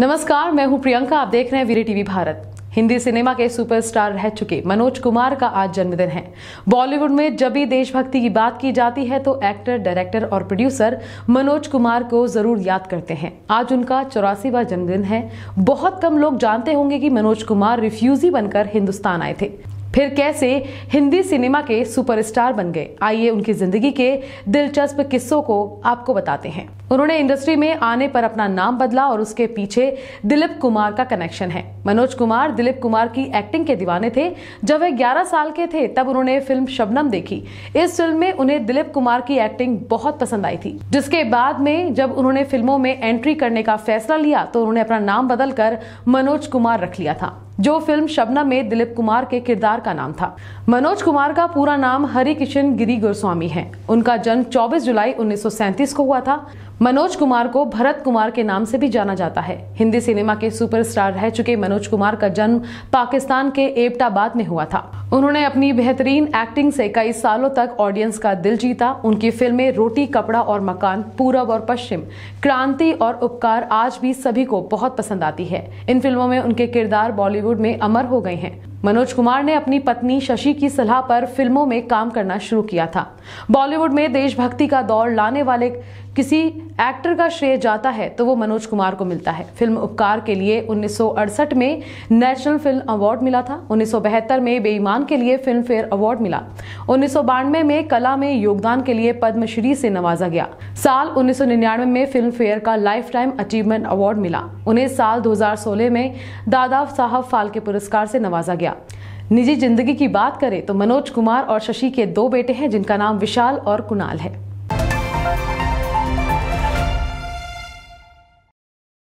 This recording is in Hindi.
नमस्कार मैं हूं प्रियंका आप देख रहे हैं वीरे टीवी भारत हिंदी सिनेमा के सुपरस्टार रह चुके मनोज कुमार का आज जन्मदिन है बॉलीवुड में जब भी देशभक्ति की बात की जाती है तो एक्टर डायरेक्टर और प्रोड्यूसर मनोज कुमार को जरूर याद करते हैं आज उनका चौरासीवा जन्मदिन है बहुत कम लोग जानते होंगे कि मनोज कुमार रिफ्यूजी बनकर हिंदुस्तान आए थे फिर कैसे हिंदी सिनेमा के सुपरस्टार बन गए आइए उनकी जिंदगी के दिलचस्प किस्सों को आपको बताते हैं उन्होंने इंडस्ट्री में आने पर अपना नाम बदला और उसके पीछे दिलीप कुमार का कनेक्शन है मनोज कुमार दिलीप कुमार की एक्टिंग के दीवाने थे जब वे 11 साल के थे तब उन्होंने फिल्म शबनम देखी इस फिल्म में उन्हें दिलीप कुमार की एक्टिंग बहुत पसंद आई थी जिसके बाद में जब उन्होंने फिल्मों में एंट्री करने का फैसला लिया तो उन्होंने अपना नाम बदलकर मनोज कुमार रख लिया था जो फिल्म शबना में दिलीप कुमार के किरदार का नाम था मनोज कुमार का पूरा नाम हरि किशन गिरी गोस्वामी है उनका जन्म 24 जुलाई 1937 को हुआ था मनोज कुमार को भरत कुमार के नाम से भी जाना जाता है हिंदी सिनेमा के सुपरस्टार रह चुके मनोज कुमार का जन्म पाकिस्तान के एबटाबाद में हुआ था उन्होंने अपनी बेहतरीन एक्टिंग से कई सालों तक ऑडियंस का दिल जीता उनकी फिल्में रोटी कपड़ा और मकान पूरब और पश्चिम क्रांति और उपकार आज भी सभी को बहुत पसंद आती है इन फिल्मों में उनके किरदार बॉलीवुड बॉलीवुड में अमर हो गए हैं मनोज कुमार ने अपनी पत्नी शशि की सलाह पर फिल्मों में काम करना शुरू किया था बॉलीवुड में देशभक्ति का दौर लाने वाले किसी एक्टर का श्रेय जाता है तो वो मनोज कुमार को मिलता है फिल्म उपकार के लिए उन्नीस में नेशनल फिल्म अवार्ड मिला था उन्नीस में बेईमान के लिए फिल्म फेयर अवार्ड मिला उन्नीस में कला में योगदान के लिए पद्मश्री से नवाजा गया साल उन्नीस में फिल्म फेयर का लाइफ टाइम अचीवमेंट अवार्ड मिला उन्हें साल दो में दादा साहब फालके पुरस्कार से नवाजा गया निजी जिंदगी की बात करें तो मनोज कुमार और शशि के दो बेटे हैं जिनका नाम विशाल और कुणाल है